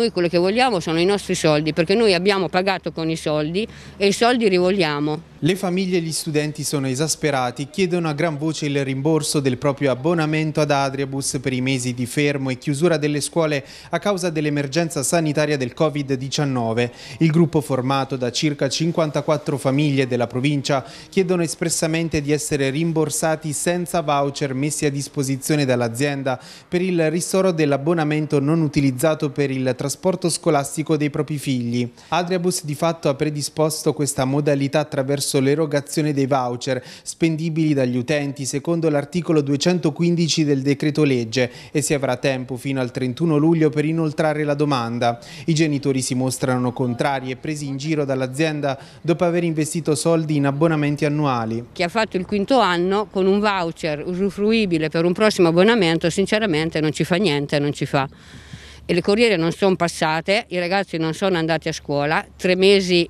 Noi quello che vogliamo sono i nostri soldi perché noi abbiamo pagato con i soldi e i soldi rivolgiamo. Le famiglie e gli studenti sono esasperati, chiedono a gran voce il rimborso del proprio abbonamento ad Adriabus per i mesi di fermo e chiusura delle scuole a causa dell'emergenza sanitaria del Covid-19. Il gruppo formato da circa 54 famiglie della provincia chiedono espressamente di essere rimborsati senza voucher messi a disposizione dall'azienda per il ristoro dell'abbonamento non utilizzato per il trasporto trasporto scolastico dei propri figli. Adriabus di fatto ha predisposto questa modalità attraverso l'erogazione dei voucher spendibili dagli utenti secondo l'articolo 215 del decreto legge e si avrà tempo fino al 31 luglio per inoltrare la domanda. I genitori si mostrano contrari e presi in giro dall'azienda dopo aver investito soldi in abbonamenti annuali. Chi ha fatto il quinto anno con un voucher usufruibile per un prossimo abbonamento sinceramente non ci fa niente, non ci fa e le corriere non sono passate, i ragazzi non sono andati a scuola, tre mesi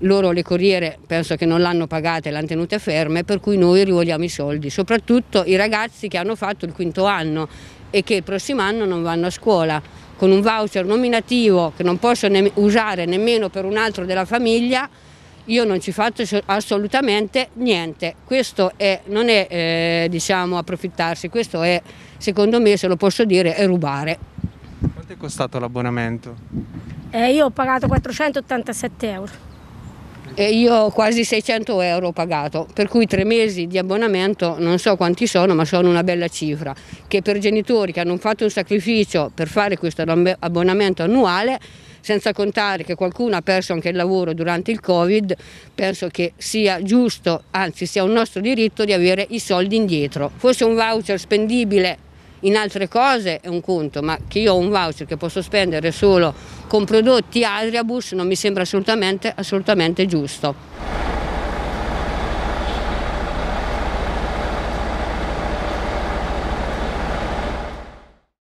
loro le corriere penso che non l'hanno pagata e l'hanno tenute ferme, per cui noi rivogliamo i soldi, soprattutto i ragazzi che hanno fatto il quinto anno e che il prossimo anno non vanno a scuola, con un voucher nominativo che non posso ne usare nemmeno per un altro della famiglia, io non ci faccio assolutamente niente, questo è, non è eh, diciamo, approfittarsi, questo è secondo me se lo posso dire è rubare è costato l'abbonamento? Eh, io ho pagato 487 euro. E io quasi 600 euro pagato, per cui tre mesi di abbonamento non so quanti sono, ma sono una bella cifra, che per genitori che hanno fatto un sacrificio per fare questo abbonamento annuale, senza contare che qualcuno ha perso anche il lavoro durante il Covid, penso che sia giusto, anzi sia un nostro diritto di avere i soldi indietro. Forse un voucher spendibile in altre cose è un conto, ma che io ho un voucher che posso spendere solo con prodotti Adriabus non mi sembra assolutamente, assolutamente giusto.